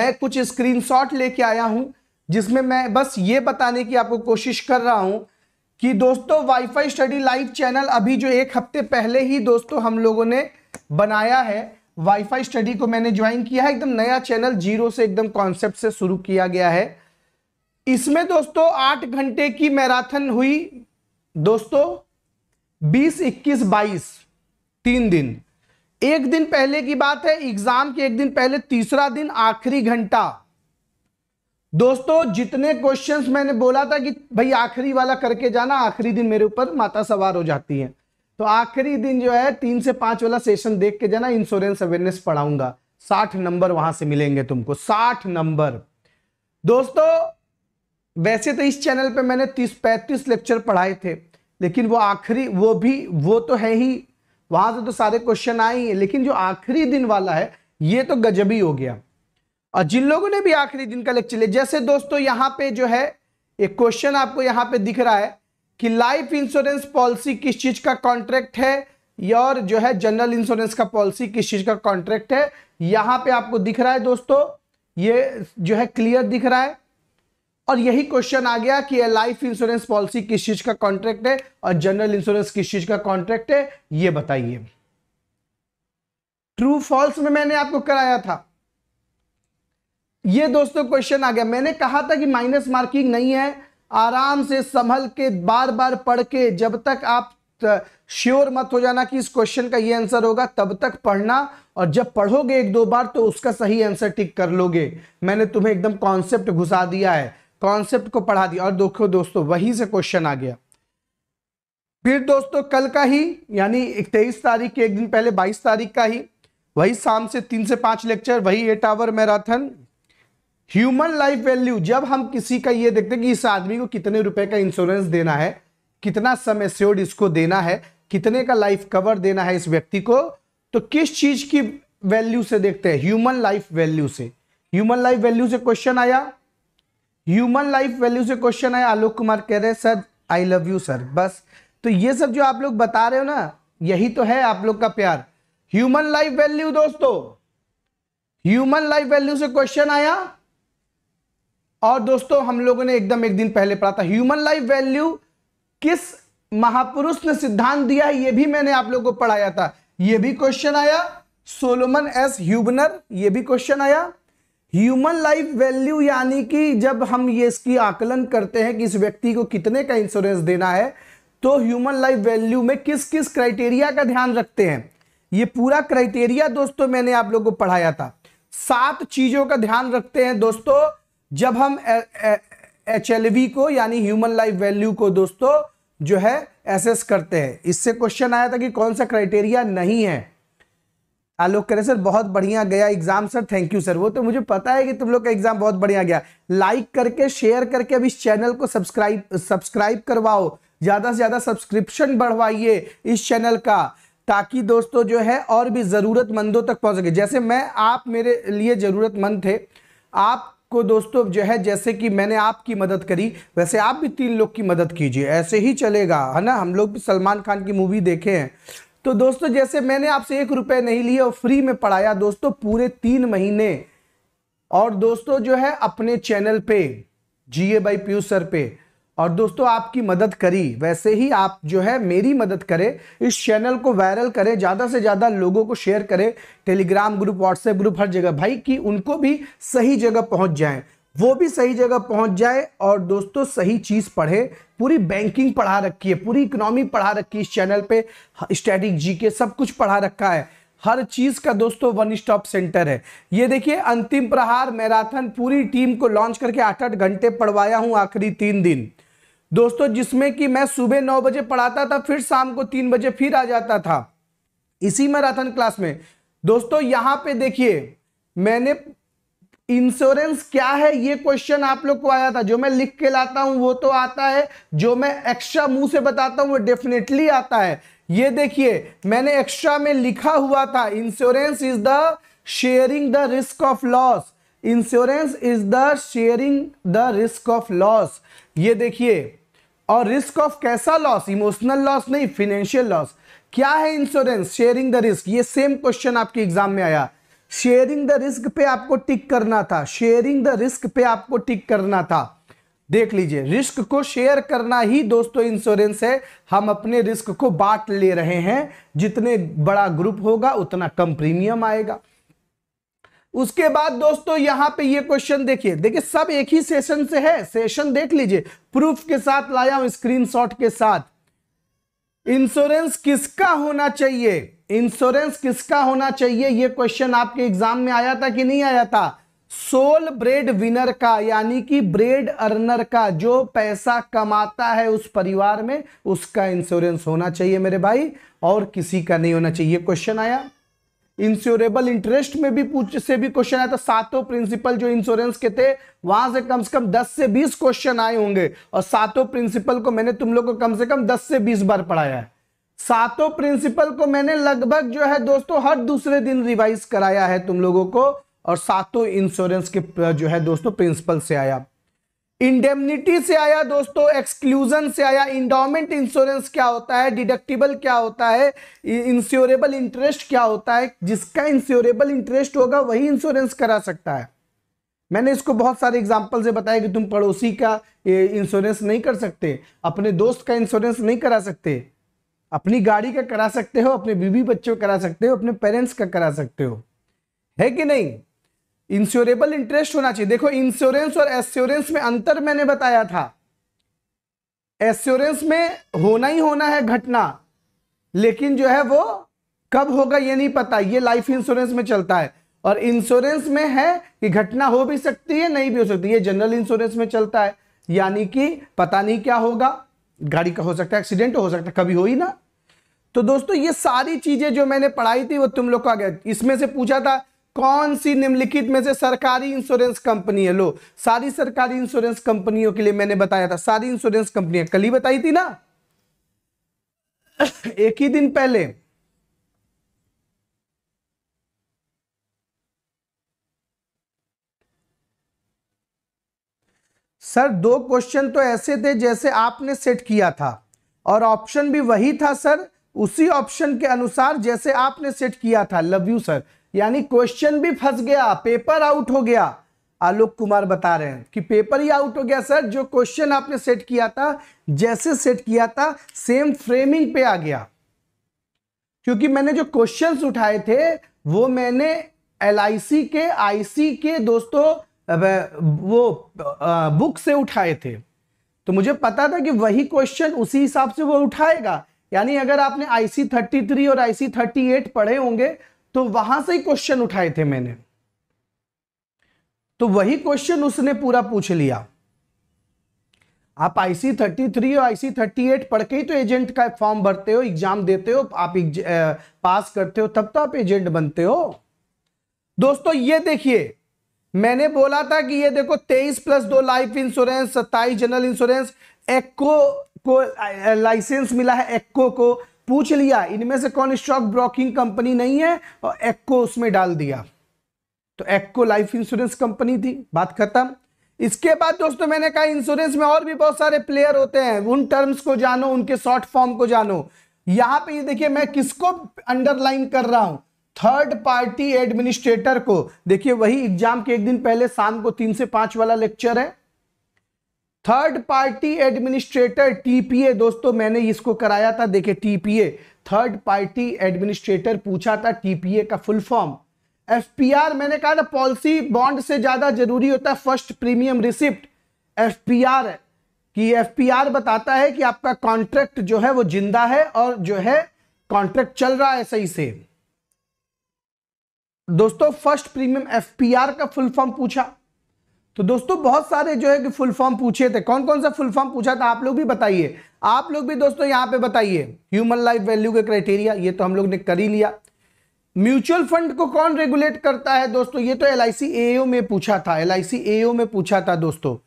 मैं कुछ स्क्रीनशॉट लेके आया हूँ जिसमें मैं बस ये बताने की आपको कोशिश कर रहा हूँ कि दोस्तों वाईफाई स्टडी लाइव चैनल अभी जो एक हफ्ते पहले ही दोस्तों हम लोगों ने बनाया है वाईफाई स्टडी को मैंने ज्वाइन किया है एकदम नया चैनल जीरो से एकदम कॉन्सेप्ट से शुरू किया गया है इसमें दोस्तों आठ घंटे की मैराथन हुई दोस्तों बीस इक्कीस बाईस तीन दिन एक दिन पहले की बात है एग्जाम के एक दिन पहले तीसरा दिन आखिरी घंटा दोस्तों जितने क्वेश्चंस मैंने बोला था कि भाई आखिरी वाला करके जाना आखिरी दिन मेरे ऊपर माता सवार हो जाती है तो आखिरी दिन जो है तीन से पांच वाला सेशन देख के जाना इंश्योरेंस अवेयरनेस पढ़ाऊंगा साठ नंबर वहां से मिलेंगे तुमको साठ नंबर दोस्तों वैसे तो इस चैनल पे मैंने तीस पैंतीस लेक्चर पढ़ाए थे लेकिन वो आखिरी वो भी वो तो है ही वहां से तो सारे क्वेश्चन आए ही हैं लेकिन जो आखिरी दिन वाला है ये तो गजबी हो गया और जिन लोगों ने भी आखिरी दिन का लेक्चर लिया जैसे दोस्तों यहाँ पे जो है एक क्वेश्चन आपको यहाँ पे दिख रहा है कि लाइफ इंश्योरेंस पॉलिसी किस चीज का कॉन्ट्रैक्ट है और जो है जनरल इंश्योरेंस का पॉलिसी किस चीज का कॉन्ट्रैक्ट है यहाँ पे आपको दिख रहा है दोस्तों ये जो है क्लियर दिख रहा है और यही क्वेश्चन आ गया कि लाइफ इंश्योरेंस पॉलिसी किस चीज का कॉन्ट्रैक्ट है और जनरल इंश्योरेंस किस चीज का कॉन्ट्रैक्ट है ये बताइए ट्रू फॉल्स में मैंने आपको कराया था ये दोस्तों क्वेश्चन आ गया मैंने कहा था कि माइनस मार्किंग नहीं है आराम से संभल के बार बार पढ़ के जब तक आप श्योर मत हो जाना कि इस क्वेश्चन का ये आंसर होगा तब तक पढ़ना और जब पढ़ोगे एक दो बार तो उसका सही आंसर टिक कर लोगे मैंने तुम्हें एकदम कॉन्सेप्ट घुसा दिया है कॉन्सेप्ट को पढ़ा दिया और देखो दोस्तों वहीं से क्वेश्चन आ गया फिर दोस्तों कल का ही यानी तेईस तारीख के एक दिन पहले बाईस तारीख का ही वही शाम से तीन से पांच लेक्चर वही eight hour marathon human life value जब हम किसी का ये देखते हैं कि इस आदमी को कितने रुपए का इंश्योरेंस देना है कितना समय सेड इसको देना है कितने का लाइफ कवर देना है इस व्यक्ति को तो किस चीज की वैल्यू से देखते हैं ह्यूमन लाइफ वैल्यू से ह्यूमन लाइफ वैल्यू से क्वेश्चन आया ह्यूमन लाइफ वैल्यू से क्वेश्चन आया आलोक कुमार कह रहे हैं sir I love you sir बस तो ये सब जो आप लोग बता रहे हो ना यही तो है आप लोग का प्यार ह्यूमन लाइफ वैल्यू दोस्तों ह्यूमन लाइफ वैल्यू से क्वेश्चन आया और दोस्तों हम लोगों ने एकदम एक दिन पहले पढ़ा था ह्यूमन लाइफ वैल्यू किस महापुरुष ने सिद्धांत दिया है यह भी मैंने आप लोगों को पढ़ाया था यह भी क्वेश्चन आया सोलोमन एस ह्यूबनर यह भी क्वेश्चन आया ह्यूमन लाइफ वैल्यू यानी कि जब हम ये इसकी आकलन करते हैं कि इस व्यक्ति को कितने का इंश्योरेंस देना है तो ह्यूमन लाइफ वैल्यू में किस किस क्राइटेरिया का ध्यान रखते हैं ये पूरा क्राइटेरिया दोस्तों मैंने आप लोगों को पढ़ाया था सात चीजों का ध्यान रखते हैं दोस्तों जब हम एच को यानी ह्यूमन लाइफ वैल्यू को दोस्तों जो है एसेस करते हैं इससे क्वेश्चन आया था कि कौन सा क्राइटेरिया नहीं है आलोक करे सर बहुत बढ़िया गया exam sir thank you sir वो तो मुझे पता है कि तुम लोग का एग्जाम बहुत बढ़िया गया लाइक करके शेयर करके अब इस चैनल को सब्सक्राइब सब्सक्राइब करवाओ ज़्यादा से ज़्यादा सब्सक्रिप्शन बढ़वाइए इस चैनल का ताकि दोस्तों जो है और भी ज़रूरतमंदों तक पहुँच सके जैसे मैं आप मेरे लिए ज़रूरतमंद थे आप को दोस्तों जो है जैसे कि मैंने आपकी मदद करी वैसे आप भी तीन लोग की मदद कीजिए ऐसे ही चलेगा है ना हम लोग भी सलमान खान की मूवी देखे हैं तो दोस्तों जैसे मैंने आपसे एक रुपये नहीं लिए और फ्री में पढ़ाया दोस्तों पूरे तीन महीने और दोस्तों जो है अपने चैनल पे जीए बाई पीयूष सर पे और दोस्तों आपकी मदद करी वैसे ही आप जो है मेरी मदद करें इस चैनल को वायरल करें ज़्यादा से ज़्यादा लोगों को शेयर करें टेलीग्राम ग्रुप व्हाट्सएप ग्रुप हर जगह भाई कि उनको भी सही जगह पहुंच जाएं वो भी सही जगह पहुंच जाए और दोस्तों सही चीज़ पढ़े पूरी बैंकिंग पढ़ा रखी है पूरी इकोनॉमी पढ़ा रखी है इस चैनल पे स्टैटिक जी के सब कुछ पढ़ा रखा है हर चीज़ का दोस्तों वन स्टॉप सेंटर है ये देखिए अंतिम प्रहार मैराथन पूरी टीम को लॉन्च करके आठ आठ घंटे पढ़वाया हूं आखिरी तीन दिन दोस्तों जिसमें कि मैं सुबह नौ बजे पढ़ाता था फिर शाम को तीन बजे फिर आ जाता था इसी मैराथन क्लास में दोस्तों यहां पे देखिए मैंने इंश्योरेंस क्या है ये क्वेश्चन आप लोग को आया था जो मैं लिख के लाता हूं वो तो आता है जो मैं एक्स्ट्रा मुंह से बताता हूं वो डेफिनेटली आता है ये देखिए मैंने एक्स्ट्रा में लिखा हुआ था insurance is the sharing the risk of loss insurance is the sharing the risk of loss ये देखिए और रिस्क ऑफ कैसा लॉस इमोशनल लॉस नहीं फिनेंशियल लॉस क्या है इंश्योरेंस शेयरिंग द रिस्क ये सेम क्वेश्चन आपके एग्जाम में आया शेयरिंग द रिस्क पे आपको टिक करना था शेयरिंग द रिस्क पे आपको टिक करना था देख लीजिए रिस्क को शेयर करना ही दोस्तों इंश्योरेंस है हम अपने रिस्क को बांट ले रहे हैं जितने बड़ा ग्रुप होगा उतना कम प्रीमियम आएगा उसके बाद दोस्तों यहां पे ये क्वेश्चन देखिए देखिए सब एक ही सेशन से है सेशन देख लीजिए प्रूफ के साथ लाया हूं स्क्रीनशॉट के साथ इंश्योरेंस किसका होना चाहिए इंश्योरेंस किसका होना चाहिए यह क्वेश्चन आपके एग्जाम में आया था कि नहीं आया था सोल ब्रेड विनर का यानी कि ब्रेड अर्नर का जो पैसा कमाता है उस परिवार में उसका इंश्योरेंस होना चाहिए मेरे भाई और किसी का नहीं होना चाहिए क्वेश्चन आया इंश्योरेबल इंटरेस्ट में भी पूछ से भी क्वेश्चन आया था सातों प्रिंसिपल जो इंश्योरेंस के थे वहां से कम से कम 10 से 20 क्वेश्चन आए होंगे और सातों प्रिंसिपल को मैंने तुम लोग को कम से कम 10 से 20 बार पढ़ाया है सातों प्रिंसिपल को मैंने लगभग जो है दोस्तों हर दूसरे दिन रिवाइज कराया है तुम लोगों को और सातों इंश्योरेंस के जो है दोस्तों प्रिंसिपल से आया इंडेमनिटी से आया दोस्तों एक्सक्लूजन से आया इंडोमेंट इंश्योरेंस क्या होता है डिडक्टिबल क्या होता है इंश्योरेबल इंटरेस्ट क्या होता है जिसका इंश्योरेबल इंटरेस्ट होगा वही इंश्योरेंस करा सकता है मैंने इसको बहुत सारे एग्जाम्पल से बताया कि तुम पड़ोसी का इंश्योरेंस नहीं कर सकते अपने दोस्त का इंश्योरेंस नहीं करा सकते अपनी गाड़ी का करा सकते हो अपने बीवी बच्चों का करा सकते हो अपने पेरेंट्स का करा सकते हो है कि नहीं इंश्योरेबल इंटरेस्ट होना चाहिए देखो इंश्योरेंस और एश्योरेंस में अंतर मैंने बताया था एश्योरेंस में होना ही होना है घटना लेकिन जो है वो कब होगा ये नहीं पता ये लाइफ इंश्योरेंस में चलता है और इंश्योरेंस में है कि घटना हो भी सकती है नहीं भी हो सकती ये जनरल इंश्योरेंस में चलता है यानी कि पता नहीं क्या होगा गाड़ी का हो सकता है एक्सीडेंट हो सकता है कभी हो ही ना तो दोस्तों ये सारी चीजें जो मैंने पढ़ाई थी वो तुम लोग को आ गया इसमें से पूछा था कौन सी निम्नलिखित में से सरकारी इंश्योरेंस कंपनी है लो सारी सरकारी इंश्योरेंस कंपनियों के लिए मैंने बताया था सारी इंश्योरेंस कंपनियां कल ही बताई थी ना एक ही दिन पहले सर दो क्वेश्चन तो ऐसे थे जैसे आपने सेट किया था और ऑप्शन भी वही था सर उसी ऑप्शन के अनुसार जैसे आपने सेट किया था लव यू सर यानी क्वेश्चन भी फंस गया पेपर आउट हो गया आलोक कुमार बता रहे हैं कि पेपर ही आउट हो गया सर जो क्वेश्चन आपने सेट किया था जैसे सेट किया था सेम फ्रेमिंग पे आ गया क्योंकि मैंने जो क्वेश्चंस उठाए थे वो मैंने एल के आईसी के दोस्तों वो बुक से उठाए थे तो मुझे पता था कि वही क्वेश्चन उसी हिसाब से वो उठाएगा यानी अगर आपने आईसी 33 और आईसी 38 पढ़े होंगे तो वहां से ही क्वेश्चन उठाए थे मैंने तो वही क्वेश्चन उसने पूरा पूछ लिया आप आईसी थर्टी थ्री और आईसी थर्टी एट पढ़ के ही तो एजेंट का फॉर्म भरते हो एग्जाम देते हो आप पास करते हो तब तो आप एजेंट बनते हो दोस्तों ये देखिए मैंने बोला था कि ये देखो तेईस प्लस दो लाइफ इंश्योरेंस सत्ताईस जनरल इंश्योरेंस एक्को को लाइसेंस मिला है एक्को को पूछ लिया इनमें से कौन स्टॉक ब्रोकिंग कंपनी नहीं है और एक्को उसमें डाल दिया तो एक्को लाइफ इंश्योरेंस कंपनी थी बात खत्म इसके बाद दोस्तों मैंने कहा इंश्योरेंस में और भी बहुत सारे प्लेयर होते हैं उन टर्म्स को जानो उनके शॉर्ट फॉर्म को जानो यहां पे ये देखिए मैं किसको अंडरलाइन कर रहा हूं थर्ड पार्टी एडमिनिस्ट्रेटर को देखिए वही एग्जाम के एक दिन पहले शाम को तीन से पांच वाला लेक्चर है थर्ड पार्टी एडमिनिस्ट्रेटर टीपीए दोस्तों मैंने इसको कराया था देखे टीपीए थर्ड पार्टी एडमिनिस्ट्रेटर पूछा था टीपीए का फुल फॉर्म एफपीआर मैंने कहा ना पॉलिसी बॉन्ड से ज्यादा जरूरी होता है फर्स्ट प्रीमियम रिसिप्ट एफपीआर कि एफपीआर बताता है कि आपका कॉन्ट्रैक्ट जो है वो जिंदा है और जो है कॉन्ट्रैक्ट चल रहा है सही से दोस्तों फर्स्ट प्रीमियम एफपीआर का फुल फॉर्म पूछा तो दोस्तों बहुत सारे जो है कि फुल फॉर्म पूछे थे कौन कौन सा फुल फॉर्म पूछा था आप लोग भी बताइए आप लोग भी दोस्तों यहां पे बताइए ह्यूमन लाइफ वैल्यू के क्राइटेरिया ये तो हम लोग ने कर ही लिया म्यूचुअल फंड को कौन रेगुलेट करता है दोस्तों ये तो एल आई में पूछा था एल आई में पूछा था दोस्तों